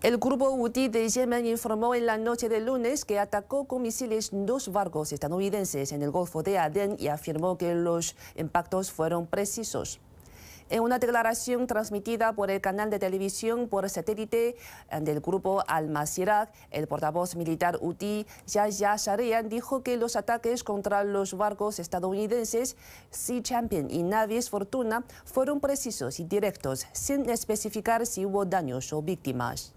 El grupo Houthi de Yemen informó en la noche del lunes que atacó con misiles dos barcos estadounidenses en el Golfo de Adén y afirmó que los impactos fueron precisos. En una declaración transmitida por el canal de televisión por satélite eh, del grupo al masirak el portavoz militar UTI, Yahya Sharian, dijo que los ataques contra los barcos estadounidenses Sea Champion y Navis Fortuna fueron precisos y directos, sin especificar si hubo daños o víctimas.